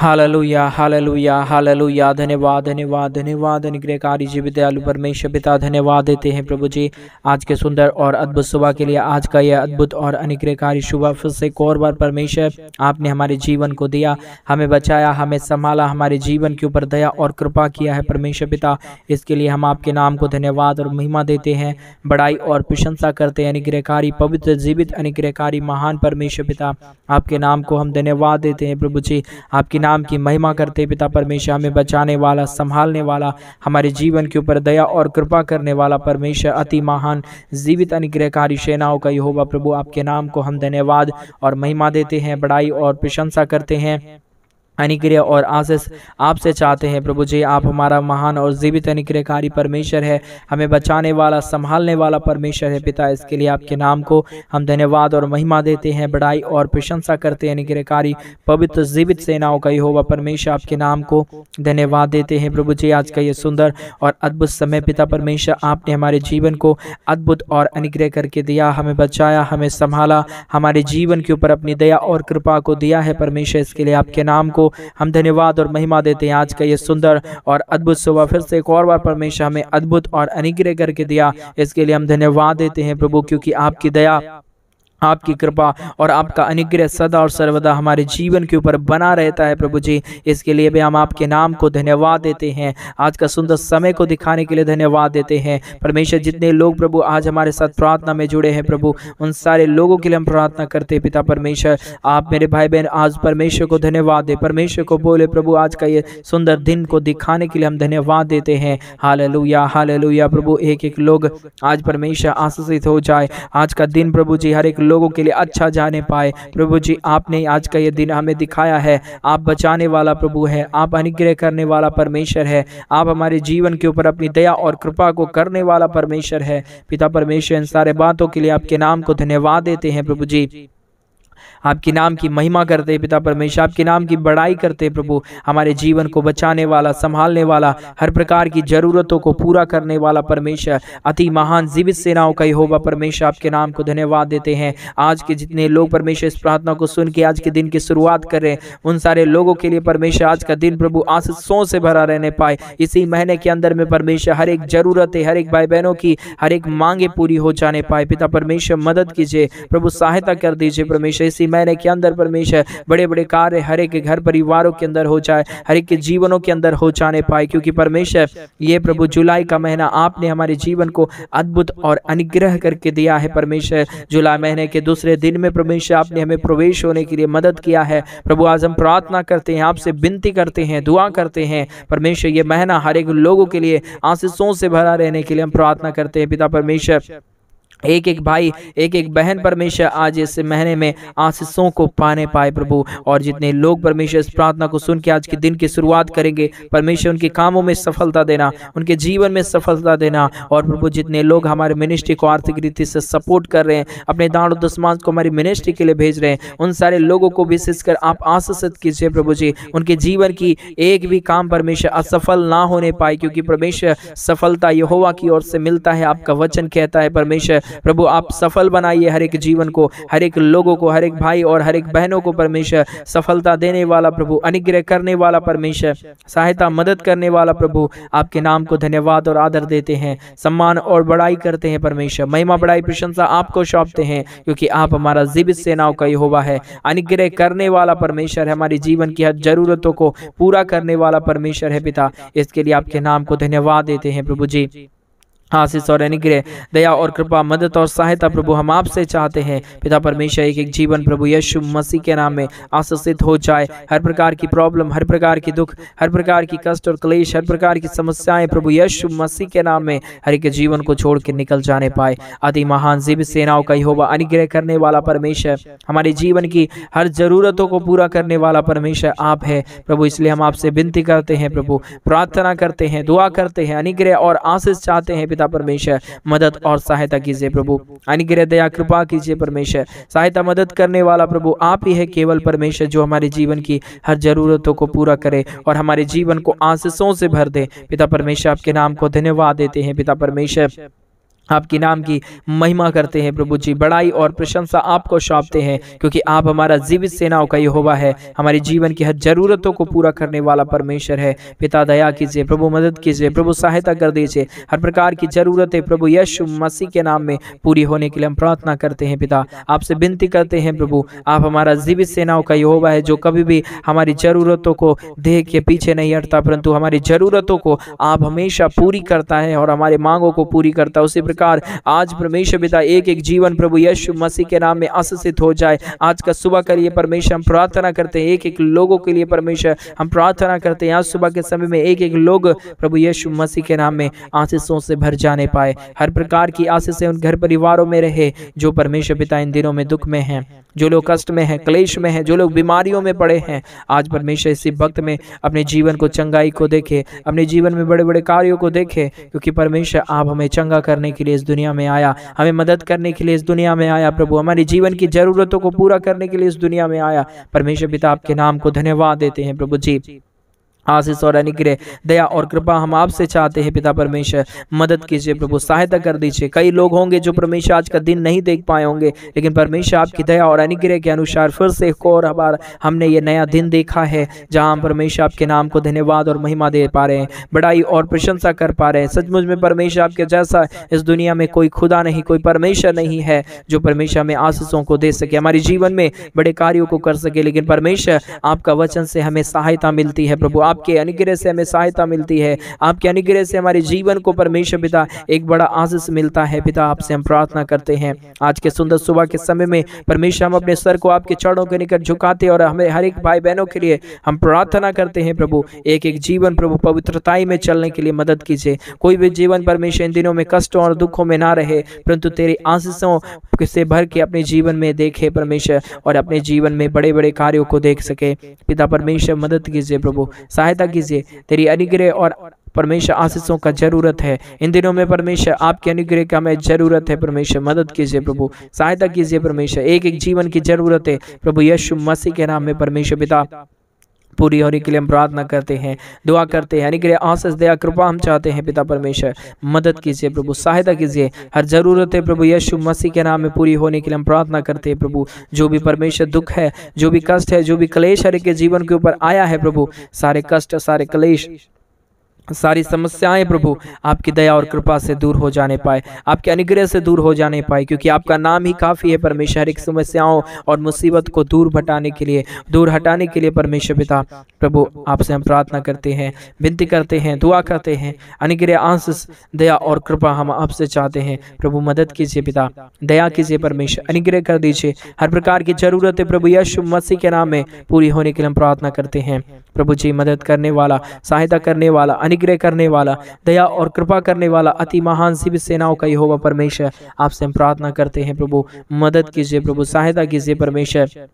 hallelujah hallelujah hallelujah धन्यवाद धन्यवाद धन्यवाद अनुग्रहकारी जीवित आलू परमेश्वर पिता धन्यवाद देते हैं प्रभु जी आज के सुंदर और अद्भुत सुबह के लिए आज का यह अद्भुत और अनुग्रहकारी सुबह फिर से एक और बार परमेश्वर आपने हमारे जीवन को दिया हमें बचाया हमें संभाला हमारे जीवन के ऊपर दया और कृपा किया है परमेश्वर पिता इसके लिए हम आपके नाम को धन्यवाद और महिमा देते हैं बड़ाई और प्रशंसा करते हैं अनुग्रहकारी पवित्र जीवित अनुग्रहकारी महान परमेश्वर पिता आपके नाम को हम धन्यवाद देते हैं प्रभु जी आपकी नाम की महिमा करते पिता परमेश्वर हमें बचाने वाला संभालने वाला हमारे जीवन के ऊपर दया और कृपा करने वाला परमेश्वर अति महान जीवित अनुग्रहकारी सेनाओं का यहोवा प्रभु आपके नाम को हम धन्यवाद और महिमा देते हैं बड़ाई और प्रशंसा करते हैं अनिग्रह और आशीष आपसे चाहते हैं प्रभु जी आप हमारा महान और जीवित अनिग्रहकारी परमेश्वर है हमें बचाने वाला संभालने वाला परमेश्वर है पिता इसके लिए आपके नाम को हम धन्यवाद और महिमा देते हैं बड़ाई और प्रशंसा करते हैं अनिग्रहकारी पवित्र जीवित सेनाओं का यहोवा परमेश्वर आपके नाम को धन्यवाद देते हैं प्रभु जी आज का ये सुंदर और अद्भुत समय पिता परमेश्वर आपने हमारे जीवन को अद्भुत और अनिग्रह करके दिया हमें बचाया हमें संभाला हमारे जीवन के ऊपर अपनी दया और कृपा को दिया है परमेश्वर इसके लिए आपके नाम को हम धन्यवाद और महिमा देते हैं आज का ये सुंदर और अद्भुत सुबह फिर से एक और बार परमेश्वर हमें अद्भुत और अनिग्रह करके दिया इसके लिए हम धन्यवाद देते हैं प्रभु क्योंकि आपकी दया आपकी कृपा और आपका अनुग्रह सदा और सर्वदा हमारे जीवन के ऊपर बना रहता है प्रभु जी इसके लिए भी हम आपके नाम को धन्यवाद देते हैं आज का सुंदर समय को दिखाने के लिए धन्यवाद देते हैं परमेश्वर जितने लोग प्रभु आज हमारे साथ प्रार्थना में जुड़े हैं प्रभु उन सारे लोगों के लिए हम प्रार्थना करते हैं पिता परमेश्वर आप मेरे भाई बहन आज परमेश्वर को धन्यवाद दें परमेश्वर को बोले प्रभु आज का ये सुंदर दिन को दिखाने के लिए हम धन्यवाद देते हैं हाल लुया हाल प्रभु एक एक लोग आज परमेश्वर आशीषित हो जाए आज का दिन प्रभु जी हर एक लोगों के लिए अच्छा जाने पाए प्रभु जी आपने आज का ये दिन हमें दिखाया है आप बचाने वाला प्रभु है आप अनुग्रह करने वाला परमेश्वर है आप हमारे जीवन के ऊपर अपनी दया और कृपा को करने वाला परमेश्वर है पिता परमेश्वर इन सारे बातों के लिए आपके नाम को धन्यवाद देते हैं प्रभु जी आपके नाम की महिमा करते पिता परमेश्वर आपके नाम की बड़ाई करते प्रभु हमारे जीवन को बचाने वाला संभालने वाला हर प्रकार की जरूरतों को पूरा करने वाला परमेश्वर अति महान जीवित सेनाओं का होगा परमेश्वर आपके नाम को धन्यवाद देते हैं आज के जितने लोग परमेश्वर इस प्रार्थना को सुन के आज के दिन की शुरुआत कर रहे हैं उन सारे लोगों के लिए परमेश्वर आज का दिन प्रभु आशीषों से भरा रहने पाए इसी महीने के अंदर में परमेश्वर हर एक जरूरत हर एक भाई बहनों की हर एक मांगे पूरी हो जाने पाए पिता परमेश्वर मदद कीजिए प्रभु सहायता कर दीजिए परमेश्वर इसी महीने के अंदर परमेश्वर बड़े बड़े कार्य हर एक घर परिवारों के अंदर हो जाए हर एक के जीवनों के अंदर हो जाने पाए क्योंकि परमेश्वर ये प्रभु जुलाई का महीना आपने हमारे जीवन को अद्भुत और अनुग्रह करके दिया है परमेश्वर जुलाई महीने के दूसरे दिन में परमेश्वर आपने हमें प्रवेश होने के लिए मदद किया है प्रभु आज हम प्रार्थना करते हैं आपसे विनती करते हैं दुआ करते हैं परमेश्वर ये महीना हर एक लोगों के लिए आशीषों से भरा रहने के लिए हम प्रार्थना करते हैं पिता परमेश्वर एक एक भाई एक एक बहन परमेश्वर आज इस महीने में आशीषों को पाने पाए प्रभु और जितने लोग परमेश्वर इस प्रार्थना को सुन के आज के दिन की शुरुआत करेंगे परमेश्वर उनके कामों में सफलता देना उनके जीवन में सफलता देना और प्रभु जितने लोग हमारे मिनिस्ट्री को आर्थिक रीति से सपोर्ट कर रहे हैं अपने दान और दुश्मान को हमारी मिनिस्ट्री के लिए भेज रहे हैं उन सारे लोगों को विशेषकर आप आशीषित कीजिए प्रभु जी उनके जीवन की एक भी काम परमेश्वर असफल ना होने पाए क्योंकि परमेश्वर सफलता यहोवा की ओर से मिलता है आपका वचन कहता है परमेश्वर प्रभु आप सफल बनाइए हर एक जीवन को हर एक लोगों को हर एक भाई और हर एक बहनों को परमेश्वर सफलता देने वाला प्रभु अनुग्रह करने वाला परमेश्वर सहायता मदद करने वाला प्रभु आपके नाम को धन्यवाद और आदर देते हैं सम्मान और बड़ाई करते हैं परमेश्वर महिमा बड़ाई प्रशंसा आपको सौंपते हैं क्योंकि आप हमारा जीवित सेनाओं का यहोवा है अनुग्रह करने वाला परमेश्वर है हमारे जीवन की हर जरूरतों को पूरा करने वाला परमेश्वर है पिता इसके लिए आपके नाम को धन्यवाद देते हैं प्रभु जी आशीष हाँ, और अनुग्रह दया और कृपा मदद और सहायता प्रभु हम आपसे चाहते हैं पिता परमेश्वर एक एक जीवन प्रभु यशु मसीह के नाम में आशीषित हो जाए हर प्रकार की प्रॉब्लम हर प्रकार की दुख हर प्रकार की कष्ट और क्लेश हर प्रकार की समस्याएं प्रभु यशु मसीह के नाम में हर एक जीवन को छोड़ के निकल जाने पाए अति महान जीव सेनाओं का होवा अनुग्रह करने वाला परमेश्वर हमारे जीवन की हर जरूरतों को पूरा करने वाला परमेश्वर आप है प्रभु इसलिए हम आपसे विनती करते हैं प्रभु प्रार्थना करते हैं दुआ करते हैं अनुग्रह और आशीष चाहते हैं पिता परमेश्वर मदद और सहायता कीजिए प्रभु अनुग्रह दया कृपा कीजिए परमेश्वर सहायता मदद करने वाला प्रभु आप ही है केवल परमेश्वर जो हमारे जीवन की हर जरूरतों को पूरा करे और हमारे जीवन को आशीषों से भर दे पिता परमेश्वर आपके नाम को धन्यवाद देते हैं पिता परमेश्वर आपके नाम की महिमा करते हैं प्रभु जी बड़ाई और प्रशंसा आपको सौंपते हैं क्योंकि आप हमारा जीवित सेनाओं का यहोवा है हमारे जीवन की हर जरूरतों को पूरा करने वाला परमेश्वर है पिता दया कीजिए प्रभु मदद कीजिए प्रभु सहायता कर दीजिए हर प्रकार की जरूरतें प्रभु यशु मसीह के नाम में पूरी होने के लिए हम प्रार्थना करते हैं पिता आपसे विनती करते हैं प्रभु आप हमारा जीवित सेनाओं का यहोवा है जो कभी भी हमारी जरूरतों को देह के पीछे नहीं हटता परंतु हमारी जरूरतों को आप हमेशा पूरी करता है और हमारे मांगों को पूरी करता है उसी प्रकार आज परमेश्वर पिता एक एक जीवन प्रभु यशु मसीह के नाम में आश्रसित हो जाए आज का सुबह के लिए परमेश्वर हम प्रार्थना करते हैं एक एक लोगों के लिए परमेश्वर हम प्रार्थना करते हैं आज सुबह के समय में एक एक लोग प्रभु यशु मसीह के नाम में आशीषों से भर जाने पाए हर प्रकार की आशीषें उन घर परिवारों में रहे जो परमेश्वर पिता इन दिनों में दुख में हैं जो लोग कष्ट में हैं क्लेश में हैं जो लोग बीमारियों में पड़े हैं आज परमेश्वर इसी वक्त में अपने जीवन को चंगाई को देखे अपने जीवन में बड़े बड़े कार्यों को देखे क्योंकि परमेश्वर आप हमें चंगा करने के लिए लिए इस दुनिया में आया हमें मदद करने के लिए इस दुनिया में आया प्रभु हमारे जीवन की ज़रूरतों को पूरा करने के लिए इस दुनिया में आया परमेश्वर पिता आपके नाम को धन्यवाद देते हैं प्रभु जी आशीष और अनुग्रह दया और कृपा हम आपसे चाहते हैं पिता परमेश्वर मदद कीजिए प्रभु सहायता कर दीजिए कई लोग होंगे जो परमेश्वर आज का दिन नहीं देख पाए होंगे लेकिन परमेश्वर आपकी दया और अनुग्रह के अनुसार फिर से एक और हमार हमने ये नया दिन देखा है जहाँ हम परमेश्वर आपके नाम को धन्यवाद और महिमा दे पा रहे हैं बड़ाई और प्रशंसा कर पा रहे हैं सचमुच में परमेश्वर आपके जैसा इस दुनिया में कोई खुदा नहीं कोई परमेश्वर नहीं है जो परमेश्वर हमें आशीषों को दे सके हमारे जीवन में बड़े कार्यों को कर सके लेकिन परमेश्वर आपका वचन से हमें सहायता मिलती है प्रभु आप आपके अनुग्रह से हमें सहायता मिलती है आपके अनुग्रह से हमारे जीवन को परमेश्वर पिता एक बड़ा आशीष मिलता है पिता आपसे हम प्रार्थना करते हैं आज के सुंदर सुबह के समय में परमेश्वर हम अपने सर को आपके चरणों के निकट झुकाते और हमें हर एक भाई बहनों के लिए हम प्रार्थना करते हैं प्रभु एक एक जीवन प्रभु पवित्रताई में चलने के लिए मदद कीजिए कोई भी जीवन परमेश्वर इन दिनों में कष्टों और दुखों में ना रहे परंतु तेरे आशीषों से भर के अपने जीवन में देखे परमेश्वर और अपने जीवन में बड़े बड़े कार्यों को देख सके पिता परमेश्वर मदद कीजिए प्रभु सहायता कीजिए तेरी अनुग्रह और परमेश्वर आशीषों का जरूरत है इन दिनों में परमेश्वर आपके अनुग्रह का हमें जरूरत है परमेश्वर मदद कीजिए प्रभु सहायता कीजिए परमेश्वर एक एक जीवन की जरूरत है प्रभु यशु मसीह के नाम में परमेश्वर पिता पूरी होने के लिए हम प्रार्थना करते हैं दुआ करते हैं यानी कि आसस दया कृपा हम चाहते हैं पिता परमेश्वर मदद कीजिए प्रभु सहायता कीजिए हर ज़रूरत है प्रभु यशु मसीह के नाम में पूरी होने के लिए हम प्रार्थना करते हैं प्रभु जो भी परमेश्वर दुख है जो भी कष्ट है जो भी क्लेश हर के जीवन के ऊपर आया है प्रभु सारे कष्ट सारे क्लेश सारी समस्याएं प्रभु आपकी दया और कृपा से दूर हो जाने पाए आपके अनुग्रह से दूर हो जाने पाए क्योंकि आपका नाम ही काफ़ी है परमेश्वर हर एक समस्याओं और मुसीबत को दूर हटाने के लिए दूर हटाने के लिए परमेश्वर पिता प्रभु आपसे हम प्रार्थना करते हैं विनती करते हैं दुआ करते हैं अनुग्रह आंस दया और कृपा हम आपसे चाहते हैं प्रभु मदद कीजिए पिता दया कीजिए परमेश्वर अनुग्रह कर दीजिए हर प्रकार की ज़रूरत है प्रभु यशु मसीह के नाम में पूरी होने के लिए हम प्रार्थना करते हैं प्रभु जी मदद करने वाला सहायता करने वाला अनुग्रह अनुग्रह करने वाला दया और कृपा करने वाला अति महान शिव सेनाओं का यहोवा परमेश्वर आपसे हम प्रार्थना करते हैं प्रभु मदद कीजिए प्रभु सहायता कीजिए परमेश्वर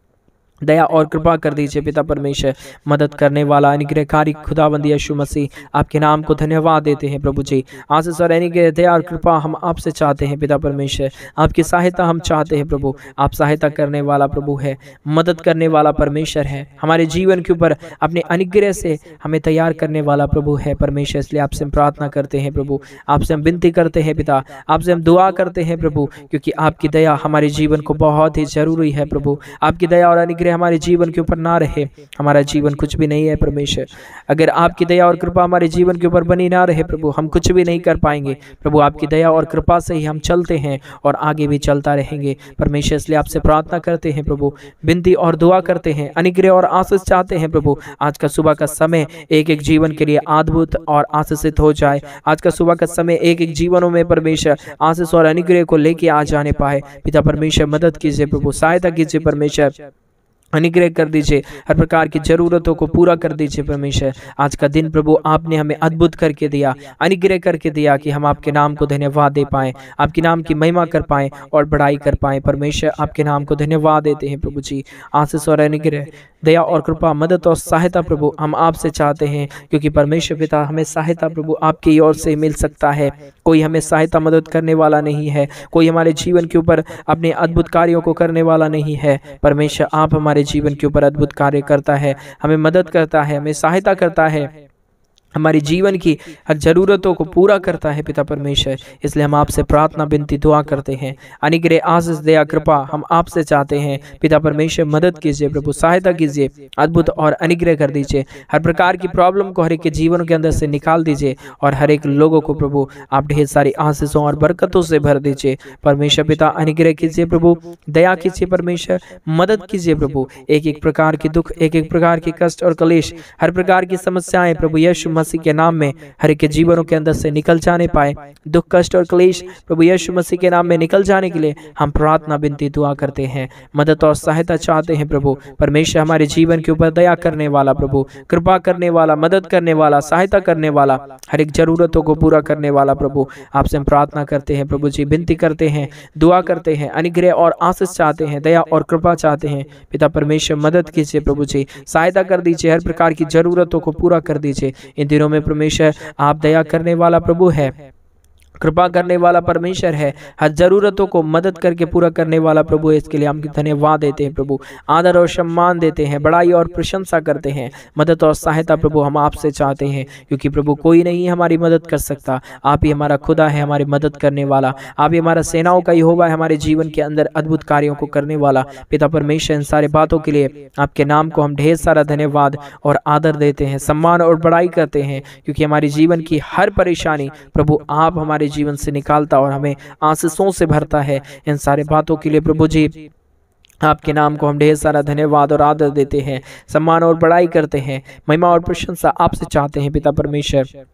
दया और कृपा कर दीजिए पिता परमेश्वर मदद करने वाला अनुग्रहकारी खुदाबंदी यशु मसीह आपके नाम को धन्यवाद देते हैं प्रभु जी आज सर अनुग्रह दया और कृपा हम आपसे चाहते हैं पिता परमेश्वर आपकी सहायता हम चाहते हैं प्रभु आप सहायता करने वाला प्रभु है मदद करने वाला परमेश्वर है हमारे जीवन के ऊपर अपने अनुग्रह से हमें तैयार करने वाला प्रभु है परमेश्वर इसलिए आपसे हम प्रार्थना करते हैं प्रभु आपसे हम विनती करते हैं पिता आपसे हम दुआ करते हैं प्रभु क्योंकि आपकी दया हमारे जीवन को बहुत ही जरूरी है प्रभु आपकी दया और अनुग्रह हमारे जीवन के ऊपर ना रहे हमारा जीवन कुछ भी नहीं है परमेश्वर अगर आपकी दया और कृपा हमारे जीवन के ऊपर बनी ना रहे प्रभु हम कुछ भी नहीं कर पाएंगे प्रभु आपकी दया और कृपा से ही हम चलते हैं और आगे भी चलता रहेंगे परमेश्वर इसलिए आपसे प्रार्थना करते हैं प्रभु बिनती और दुआ करते हैं अनिग्रह और आशीष चाहते हैं प्रभु आज का सुबह का समय एक एक जीवन के लिए अद्भुत और आशीषित हो जाए आज का सुबह का समय एक एक जीवनों में परमेश्वर आशीष और अनिग्रह को लेके आ जाने पाए पिता परमेश्वर मदद कीजिए प्रभु सहायता कीजिए परमेश्वर अनुग्रह कर दीजिए हर प्रकार की जरूरतों को पूरा कर दीजिए परमेश्वर आज का दिन प्रभु आपने हमें अद्भुत करके दिया अनुग्रह करके दिया कि हम आपके नाम को धन्यवाद दे पाएँ आपके नाम की महिमा कर पाएँ और बढ़ाई कर पाएँ परमेश्वर आपके नाम को धन्यवाद देते हैं प्रभु जी आशीष और अनुग्रह दया और कृपा मदद और सहायता प्रभु हम आपसे चाहते हैं क्योंकि परमेश्वर पिता हमें सहायता प्रभु आपकी ओर से मिल सकता है कोई हमें सहायता मदद करने वाला नहीं है कोई हमारे जीवन के ऊपर अपने अद्भुत कार्यों को करने वाला नहीं है परमेश्वर आप हमारे हमारे जीवन के ऊपर अद्भुत कार्य करता है हमें मदद करता है हमें सहायता करता है हमारी जीवन की हर ज़रूरतों को पूरा करता है पिता परमेश्वर इसलिए हम आपसे प्रार्थना बिनती दुआ करते हैं अनिग्रह आशीष दया कृपा हम आपसे चाहते हैं पिता परमेश्वर मदद कीजिए प्रभु सहायता कीजिए अद्भुत और अनिग्रह कर दीजिए हर प्रकार की प्रॉब्लम को हर एक के जीवन के अंदर से निकाल दीजिए और हर एक लोगों को प्रभु आप ढेर सारी आशीषों और बरकतों से भर दीजिए परमेश्वर पिता अनिग्रह कीजिए प्रभु दया कीजिए परमेश्वर मदद कीजिए प्रभु एक एक प्रकार के दुख एक एक प्रकार के कष्ट और कलेश हर प्रकार की समस्याएं प्रभु यशु मसीह के नाम में हर एक के जीवनों के अंदर से निकल जाने पाए दुख कष्ट और क्लेश प्रभु यीशु मसीह के नाम में निकल जाने के लिए हम प्रार्थना बिनती दुआ करते हैं मदद और सहायता चाहते हैं प्रभु परमेश्वर हमारे जीवन के ऊपर दया करने वाला प्रभु कृपा करने वाला मदद करने वाला सहायता करने वाला हर एक जरूरतों को पूरा करने वाला प्रभु आपसे हम प्रार्थना करते हैं प्रभु जी विनती करते हैं दुआ करते हैं अनुग्रह और आशीष चाहते हैं दया और कृपा चाहते हैं पिता परमेश्वर मदद कीजिए प्रभु जी सहायता कर दीजिए हर प्रकार की जरूरतों को पूरा कर दीजिए इन दिनों में परमेश्वर आप दया करने वाला प्रभु है कृपा करने वाला परमेश्वर है हर ज़रूरतों को मदद करके पूरा करने वाला प्रभु है इसके लिए हम धन्यवाद देते हैं प्रभु आदर और सम्मान देते हैं बड़ाई और प्रशंसा करते हैं मदद और सहायता प्रभु हम आपसे चाहते हैं क्योंकि प्रभु कोई नहीं हमारी मदद कर सकता आप ही हमारा खुदा है हमारी मदद करने वाला आप ही हमारा सेनाओं का ही होगा हमारे जीवन के अंदर अद्भुत कार्यों को करने वाला पिता परमेश्वर इन सारे बातों के लिए आपके नाम को हम ढेर सारा धन्यवाद और आदर देते हैं सम्मान और बड़ाई करते हैं क्योंकि हमारे जीवन की हर परेशानी प्रभु आप हमारे हमारे जीवन से निकालता और हमें आंसुओं से भरता है इन सारे बातों के लिए प्रभु जी आपके नाम को हम ढेर सारा धन्यवाद और आदर देते हैं सम्मान और बड़ाई करते हैं महिमा और प्रशंसा आपसे चाहते हैं पिता परमेश्वर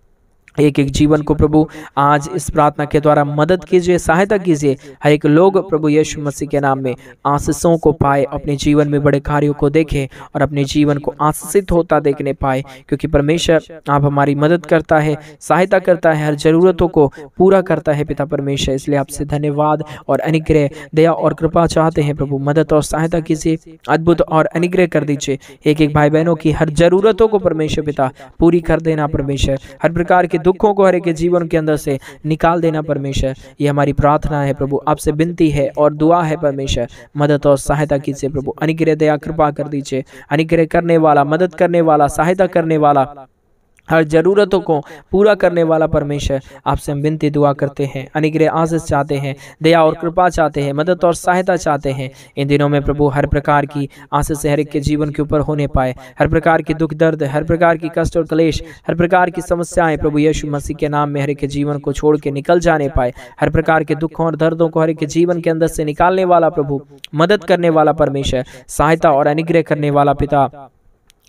एक एक जीवन को प्रभु आज इस प्रार्थना के द्वारा मदद कीजिए सहायता कीजिए हर एक लोग प्रभु यीशु मसीह के नाम में आशीषों को पाए अपने जीवन में बड़े कार्यों को देखें और अपने जीवन को आशीषित होता देखने पाए क्योंकि परमेश्वर आप हमारी मदद करता है सहायता करता है हर ज़रूरतों को पूरा करता है पिता परमेश्वर इसलिए आपसे धन्यवाद और अनुग्रह दया और कृपा चाहते हैं प्रभु मदद और सहायता कीजिए अद्भुत और अनुग्रह कर दीजिए एक एक भाई बहनों की हर ज़रूरतों को परमेश्वर पिता पूरी कर देना परमेश्वर हर प्रकार के दुखों को हर एक जीवन के अंदर से निकाल देना परमेश्वर ये हमारी प्रार्थना है प्रभु आपसे विनती है और दुआ है परमेश्वर मदद और सहायता कीजिए प्रभु अनिग्रह दया कृपा कर दीजिए अनिग्रह करने वाला मदद करने वाला सहायता करने वाला हर ज़रूरतों को पूरा करने वाला परमेश्वर आपसे हम विनती दुआ करते हैं अनिग्रह आशीष चाहते हैं दया और कृपा चाहते हैं मदद और सहायता चाहते हैं इन दिनों में प्रभु हर प्रकार की आशीष हर एक के जीवन के ऊपर होने पाए हर प्रकार के दुख दर्द हर प्रकार की कष्ट और कलेश हर प्रकार की समस्याएं प्रभु यीशु मसीह के नाम में हर एक के जीवन को छोड़ के निकल जाने पाए हर प्रकार के दुखों और दर्दों को हर एक जीवन के अंदर से निकालने वाला प्रभु मदद करने वाला परमेश्वर सहायता और अनिग्रह करने वाला पिता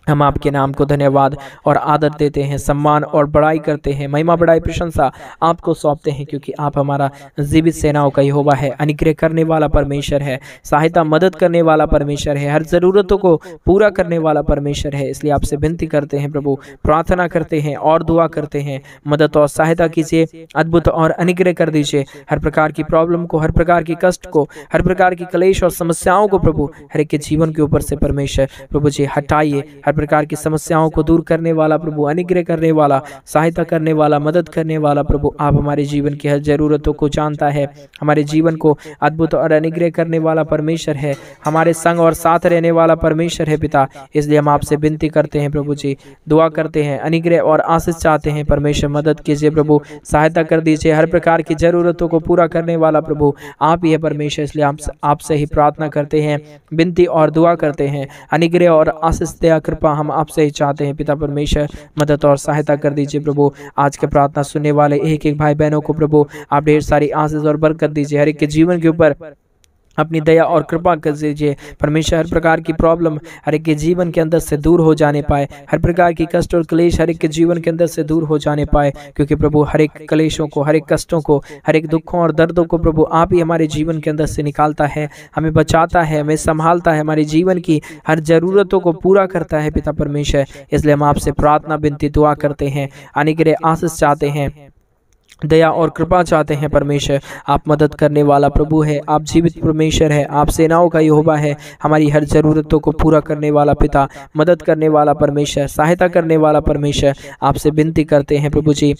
हम आपके नाम को धन्यवाद और आदर देते हैं सम्मान और बड़ाई करते हैं महिमा बड़ाई प्रशंसा आपको सौंपते हैं क्योंकि आप हमारा जीवित सेनाओं का यहोवा है अनिग्रह करने वाला परमेश्वर है सहायता मदद करने वाला परमेश्वर है हर ज़रूरतों को पूरा करने वाला परमेश्वर है इसलिए आपसे विनती करते हैं प्रभु प्रार्थना करते हैं और दुआ करते हैं मदद और सहायता कीजिए अद्भुत और अनिग्रह कर दीजिए हर प्रकार की प्रॉब्लम को हर प्रकार के कष्ट को हर प्रकार की कलेश और समस्याओं को प्रभु हर एक के जीवन के ऊपर से परमेश्वर प्रभु जी हटाइए हर प्रकार की समस्याओं को दूर करने वाला प्रभु अनुग्रह करने वाला सहायता करने वाला मदद करने वाला प्रभु आप हमारे जीवन की हर ज़रूरतों को जानता है हमारे जीवन को अद्भुत और अनुग्रह करने वाला परमेश्वर है हमारे संग और साथ रहने वाला परमेश्वर है पिता इसलिए हम आपसे विनती करते हैं प्रभु जी दुआ करते हैं अनुग्रह और आशीष चाहते हैं परमेश्वर मदद कीजिए प्रभु सहायता कर दीजिए हर प्रकार की ज़रूरतों को पूरा करने वाला प्रभु आप ही है परमेश्वर इसलिए हम आपसे ही प्रार्थना करते हैं विनती और दुआ करते हैं अनुग्रह और आशीष दया कर कृपा हम आपसे ही चाहते हैं पिता परमेश्वर मदद और सहायता कर दीजिए प्रभु आज के प्रार्थना सुनने वाले एक एक भाई बहनों को प्रभु आप ढेर सारी आशीष और बरकत दीजिए हर एक के जीवन के ऊपर अपनी दया और कृपा कर दीजिए परमेश्वर हर प्रकार की प्रॉब्लम हर एक के जीवन के अंदर से दूर हो जाने पाए हर प्रकार की कष्ट और क्लेश हर एक के जीवन के अंदर से दूर हो जाने पाए क्योंकि प्रभु हर एक क्लेशों को हर एक कष्टों को हर एक दुखों और दर्दों को प्रभु आप ही हमारे जीवन के अंदर से निकालता है हमें बचाता है हमें संभालता है हमारे जीवन की हर ज़रूरतों को पूरा करता है पिता परमेश्वर इसलिए हम आपसे प्रार्थना बिनती दुआ करते हैं अनिग्रह आशीष चाहते हैं दया और कृपा चाहते हैं परमेश्वर आप मदद करने वाला प्रभु है आप जीवित परमेश्वर है आप सेनाओं का यहोवा है हमारी हर ज़रूरतों को पूरा करने वाला पिता मदद करने वाला परमेश्वर सहायता करने वाला परमेश्वर आपसे विनती करते हैं प्रभु जी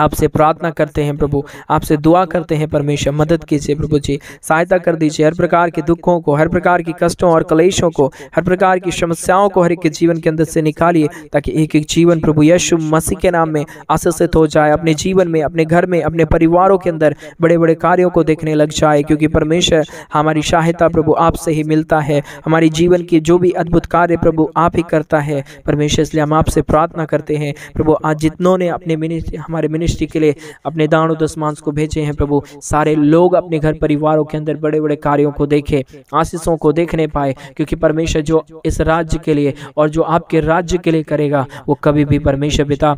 आपसे प्रार्थना करते हैं प्रभु आपसे दुआ करते हैं परमेश्वर मदद कीजिए प्रभु जी सहायता कर दीजिए हर प्रकार के दुखों को हर प्रकार की कष्टों और कलेशों को हर प्रकार की समस्याओं को हर एक जीवन के अंदर से निकालिए ताकि एक एक जीवन प्रभु यशु मसीह के नाम में आश्वसित हो जाए अपने जीवन में अपने घर में अपने परिवारों के अंदर बड़े बड़े कार्यों को देखने लग जाए क्योंकि परमेश्वर हमारी सहायता प्रभु आपसे ही मिलता है हमारी जीवन के जो भी अद्भुत कार्य प्रभु आप ही करता है परमेश्वर इसलिए हम आपसे प्रार्थना करते हैं प्रभु आज जितनों ने अपने हमारे मिनिस्टर मिनिस्ट्री के लिए अपने दानो दसमांस को भेजे हैं प्रभु सारे लोग अपने घर परिवारों के अंदर बड़े बड़े कार्यों को देखे आशीषों को देखने पाए क्योंकि परमेश्वर जो इस राज्य के लिए और जो आपके राज्य के लिए करेगा वो कभी भी परमेश्वर पिता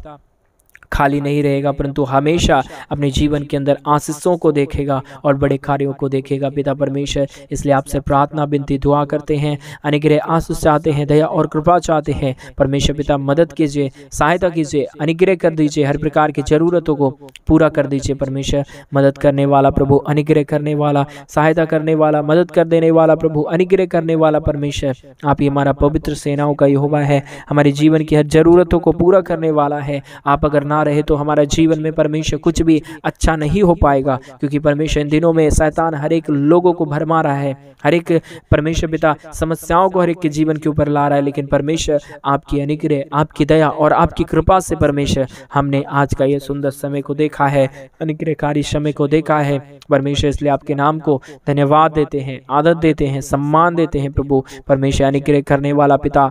खाली नहीं रहेगा परंतु हमेशा अपने जीवन के अंदर आशीषों को देखेगा और बड़े कार्यों को देखेगा पिता परमेश्वर इसलिए आपसे प्रार्थना बिनती दुआ करते हैं अनिग्रह आशीष चाहते हैं दया और कृपा चाहते हैं परमेश्वर पिता मदद कीजिए सहायता कीजिए अनिग्रह कर दीजिए हर प्रकार की ज़रूरतों को पूरा कर दीजिए परमेश्वर मदद करने वाला प्रभु अनिग्रह करने वाला सहायता करने वाला मदद कर देने वाला प्रभु अनिग्रह करने वाला परमेश्वर आप ही हमारा पवित्र सेनाओं का यहोवा है हमारे जीवन की हर ज़रूरतों को पूरा करने वाला है आप अगर ना ना रहे तो हमारा जीवन में परमेश्वर कुछ भी अच्छा नहीं हो पाएगा क्योंकि परमेश्वर इन दिनों में शैतान हर एक लोगों को भरमा रहा है हर एक परमेश्वर पिता समस्याओं को हर एक के जीवन के ऊपर ला रहा है लेकिन परमेश्वर आपकी अनुग्रह आपकी दया और आपकी कृपा से परमेश्वर हमने आज का यह सुंदर समय को देखा है अनुग्रहकारी समय को देखा है परमेश्वर इसलिए आपके नाम को धन्यवाद देते हैं आदत देते हैं सम्मान देते हैं प्रभु परमेश्वर अनुग्रह करने वाला पिता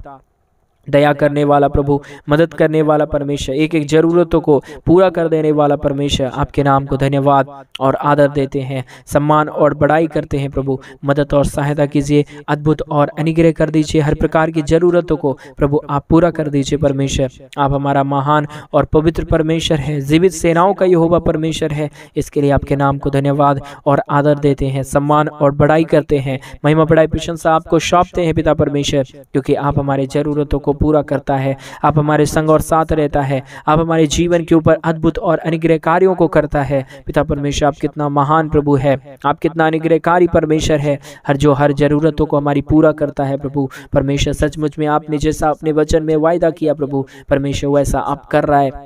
दया करने वाला प्रभु मदद करने वाला परमेश्वर एक एक ज़रूरतों को पूरा कर देने वाला परमेश्वर आपके नाम को धन्यवाद और आदर देते हैं सम्मान और बड़ाई करते हैं प्रभु मदद और सहायता कीजिए अद्भुत और अनिग्रह कर दीजिए हर प्रकार की ज़रूरतों को प्रभु आप पूरा कर दीजिए परमेश्वर आप हमारा महान और पवित्र परमेश्वर है जीवित सेनाओं का यह परमेश्वर है इसके लिए आपके नाम को धन्यवाद और आदर देते हैं सम्मान और बड़ाई करते हैं महिमा बड़ाई प्रशंसा आपको सौंपते हैं पिता परमेश्वर क्योंकि आप हमारे ज़रूरतों को को पूरा करता है आप हमारे संग और साथ रहता है आप हमारे जीवन के ऊपर अद्भुत और अनिग्रह कार्यों को करता है पिता परमेश्वर आप कितना महान प्रभु है आप कितना अनुग्रहकारी परमेश्वर है हर जो हर ज़रूरतों को हमारी पूरा करता है प्रभु परमेश्वर सचमुच में आपने जैसा अपने वचन में वायदा किया प्रभु परमेश्वर वैसा आप कर रहा है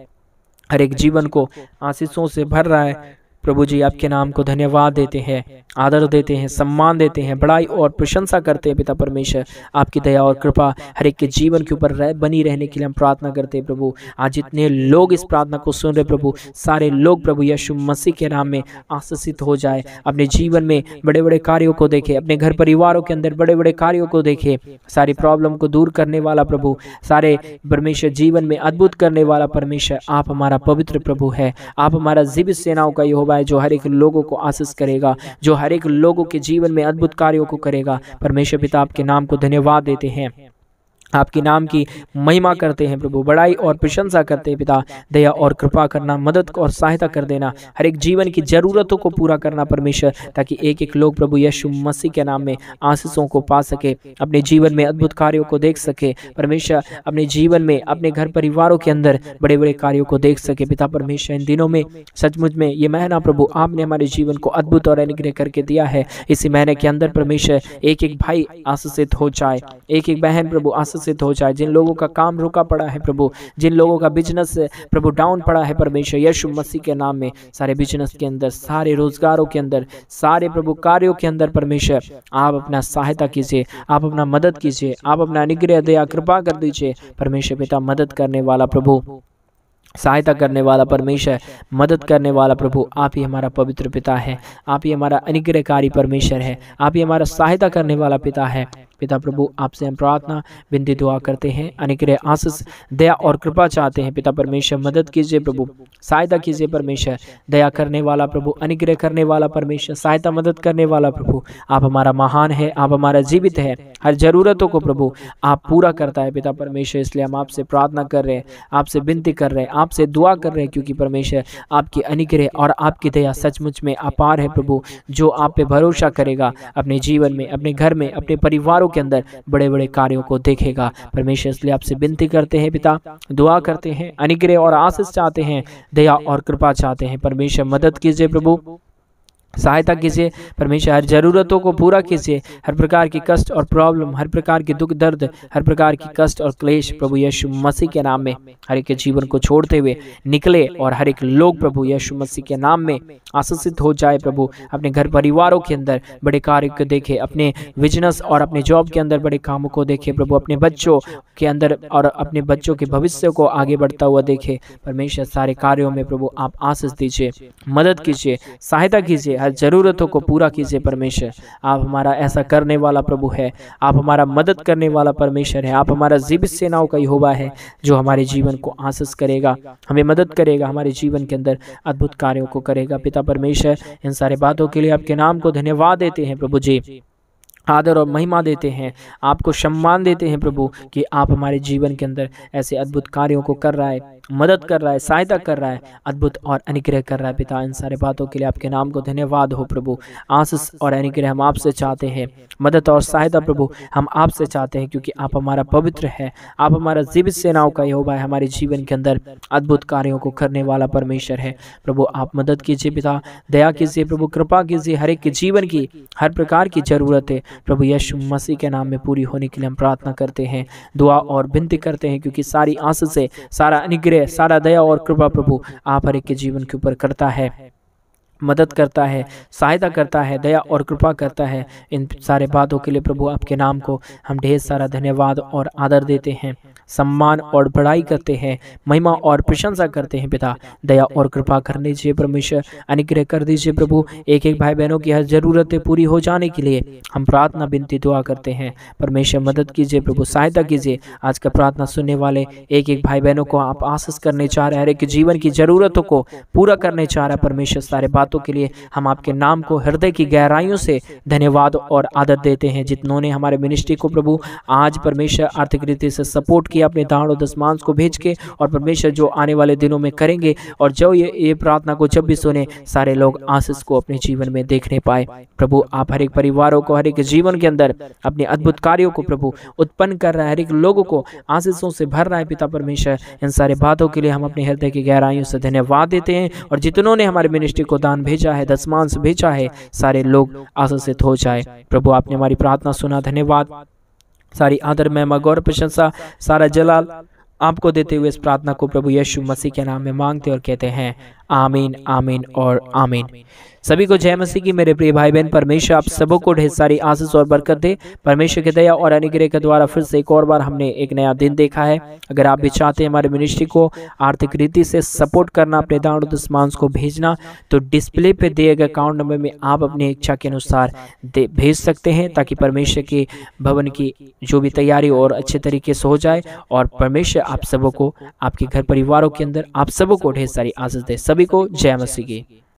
हर एक जीवन को आशीषों से भर रहा है प्रभु जी आपके नाम को धन्यवाद देते हैं आदर देते हैं सम्मान देते हैं बड़ाई और प्रशंसा करते हैं पिता परमेश्वर आपकी दया और कृपा हर एक के जीवन के ऊपर रह, बनी रहने के लिए हम प्रार्थना करते हैं प्रभु आज जितने लोग इस प्रार्थना को सुन रहे प्रभु सारे लोग प्रभु यशु मसीह के नाम में आश्वसित हो जाए अपने जीवन में बड़े बड़े कार्यों को देखे अपने घर परिवारों के अंदर बड़े बड़े कार्यों को देखे सारी प्रॉब्लम को दूर करने वाला प्रभु सारे परमेश्वर जीवन में अद्भुत करने वाला परमेश्वर आप हमारा पवित्र प्रभु है आप हमारा जीवित सेनाओं का यहोवा खुशनुबाई जो हर एक लोगों को आसिस करेगा जो हर एक लोगों के जीवन में अद्भुत कार्यों को करेगा परमेश्वर पिता आपके नाम को धन्यवाद देते हैं आपके नाम की महिमा करते हैं प्रभु बड़ाई और प्रशंसा करते हैं पिता दया और कृपा करना मदद और सहायता कर देना हर एक जीवन की जरूरतों को पूरा करना परमेश्वर ताकि एक एक लोग प्रभु यशु मसीह के नाम में आशीषों को पा सके अपने जीवन में अद्भुत कार्यों को देख सके परमेश्वर अपने जीवन में अपने घर परिवारों के अंदर बड़े बड़े कार्यों को देख सके पिता परमेश्वर इन दिनों में सचमुच में ये महना प्रभु आपने हमारे जीवन को अद्भुत और अनुग्रह करके दिया है इसी महीने के अंदर परमेश्वर एक एक भाई आशीषित हो जाए एक एक बहन प्रभु आशीष आशीषित हो जाए जिन लोगों का काम रुका पड़ा है प्रभु जिन लोगों का बिजनेस प्रभु डाउन पड़ा है परमेश्वर यशु मसीह के नाम में सारे बिजनेस के अंदर सारे रोजगारों के अंदर सारे प्रभु कार्यों के अंदर परमेश्वर आप अपना सहायता कीजिए आप अपना मदद कीजिए आप अपना अनुग्रह दया कृपा कर दीजिए परमेश्वर पिता मदद करने वाला प्रभु सहायता करने वाला परमेश्वर मदद करने वाला प्रभु आप ही हमारा पवित्र पिता है आप ही हमारा अनुग्रहकारी परमेश्वर है आप ही हमारा सहायता करने वाला पिता है पिता प्रभु आपसे हम प्रार्थना विनती दुआ करते हैं अनिग्रह आशीष दया और कृपा चाहते हैं पिता परमेश्वर मदद कीजिए प्रभु सहायता कीजिए परमेश्वर दया करने वाला प्रभु अनिग्रह करने वाला परमेश्वर सहायता मदद करने वाला प्रभु आप हमारा महान है आप हमारा जीवित है हर जरूरतों को प्रभु आप पूरा करता है पिता परमेश्वर इसलिए हम आपसे प्रार्थना कर रहे हैं आपसे विनती कर रहे हैं आपसे दुआ कर रहे हैं क्योंकि परमेश्वर आपकी अनिग्रह और आपकी दया सचमुच में अपार है प्रभु जो आप पे भरोसा करेगा अपने जीवन में अपने घर में अपने परिवारों के अंदर बड़े बड़े कार्यों को देखेगा परमेश्वर इसलिए आपसे विनती करते हैं पिता दुआ करते हैं अनिग्रह और आशीष चाहते हैं दया और कृपा चाहते हैं परमेश्वर मदद कीजिए प्रभु सहायता कीजिए परमेश्वर हर जरूरतों को पूरा कीजिए हर प्रकार की कष्ट और प्रॉब्लम हर प्रकार के दुख दर्द हर प्रकार की कष्ट और क्लेश प्रभु यीशु मसीह के नाम में हर एक जीवन को छोड़ते हुए निकले और हर एक लोग प्रभु यीशु मसीह के नाम में आशीषित हो जाए प्रभु अपने घर परिवारों के अंदर बड़े कार्य को देखे अपने बिजनेस और अपने जॉब के अंदर बड़े कामों को देखे प्रभु अपने बच्चों के अंदर और अपने बच्चों के भविष्य को आगे बढ़ता हुआ देखे परमेश्वर सारे कार्यों में प्रभु आप आशीष दीजिए मदद कीजिए सहायता कीजिए हर ज़रूरतों को पूरा कीजिए परमेश्वर आप हमारा ऐसा करने वाला प्रभु है आप हमारा मदद करने वाला परमेश्वर है आप हमारा जीव सेनाओं का योबा है जो हमारे जीवन को आसस करेगा हमें मदद करेगा हमारे जीवन के अंदर अद्भुत कार्यों को करेगा पिता परमेश्वर इन सारे बातों के लिए आपके नाम को धन्यवाद देते हैं प्रभु जी आदर और महिमा देते हैं आपको सम्मान देते हैं प्रभु कि आप हमारे जीवन के अंदर ऐसे अद्भुत कार्यों को कर रहा है मदद कर रहा है सहायता कर रहा है अद्भुत और अनुग्रह कर रहा है पिता इन सारे बातों के लिए आपके नाम को धन्यवाद हो प्रभु आशीष और अनुग्रह हम आपसे चाहते हैं मदद और सहायता प्रभु हम आपसे चाहते हैं क्योंकि आप हमारा पवित्र है आप हमारा जीवित सेनाओं का योबा है हमारे जीवन के अंदर अद्भुत कार्यों को करने वाला परमेश्वर है प्रभु आप मदद कीजिए पिता दया कीजिए प्रभु कृपा कीजिए हर एक जीवन की हर प्रकार की ज़रूरत है प्रभु यशु मसीह के नाम में पूरी होने के लिए हम प्रार्थना करते हैं दुआ और विनती करते हैं क्योंकि सारी आंस से सारा अनुग्रह अनुग्रह सारा दया और कृपा प्रभु आप हर एक के जीवन के ऊपर करता है मदद करता है सहायता करता है दया और कृपा करता है इन सारे बातों के लिए प्रभु आपके नाम को हम ढेर सारा धन्यवाद और आदर देते हैं सम्मान और बढ़ाई करते हैं महिमा और प्रशंसा करते हैं पिता दया और कृपा कर लीजिए परमेश्वर अनुग्रह कर दीजिए प्रभु एक एक भाई बहनों की हर ज़रूरतें पूरी हो जाने के लिए हम प्रार्थना बिनती दुआ करते हैं परमेश्वर मदद कीजिए प्रभु सहायता कीजिए आज का प्रार्थना सुनने वाले एक एक भाई बहनों को आप आशस करने चाह रहे हर एक जीवन की ज़रूरतों को पूरा करने चाह रहे परमेश्वर सारे बातों के लिए हम आपके नाम को हृदय की गहराइयों से धन्यवाद और आदत देते हैं जितनों ने हमारे मिनिस्ट्री को प्रभु आज परमेश्वर आर्थिक रीति से सपोर्ट किया अपने दान और दसमांस को भेज के और परमेश्वर जो आने वाले दिनों में करेंगे और जो ये ये प्रार्थना को जब भी सुने सारे लोग आशीष को अपने जीवन में देखने पाए प्रभु आप हर एक परिवारों को हर एक जीवन के अंदर अपने अद्भुत कार्यों को प्रभु उत्पन्न कर रहे हैं हर एक लोगों को आशीषों से भर रहा है पिता परमेश्वर इन सारे बातों के लिए हम अपने हृदय की गहराइयों से धन्यवाद देते हैं और जितनों ने हमारे मिनिस्ट्री को दान भेजा है दसमांस भेजा है सारे लोग आशीषित हो जाए प्रभु आपने हमारी प्रार्थना सुना धन्यवाद सारी आदर महिमा गौर प्रशंसा सारा जलाल आपको देते हुए इस प्रार्थना को प्रभु यीशु मसीह के नाम में मांगते और कहते हैं आमीन आमीन और आमीन सभी को जय मसीह की मेरे प्रिय भाई बहन परमेश्वर आप सबों को ढेर सारी आशीष और बरकत दे परमेश्वर की दया और अनुग्रह के द्वारा फिर से एक और बार हमने एक नया दिन देखा है अगर आप भी चाहते हैं हमारे मिनिस्ट्री को आर्थिक रीति से सपोर्ट करना अपने दान दुश्मांस को भेजना तो डिस्प्ले पे दिए गए अकाउंट नंबर में आप अपनी इच्छा के अनुसार भेज सकते हैं ताकि परमेश्वर के भवन की जो भी तैयारी और अच्छे तरीके से हो जाए और परमेश्वर आप सबों को आपके घर परिवारों के अंदर आप सबों को ढेर सारी आशीष दे सभी सभी को जय मसीह की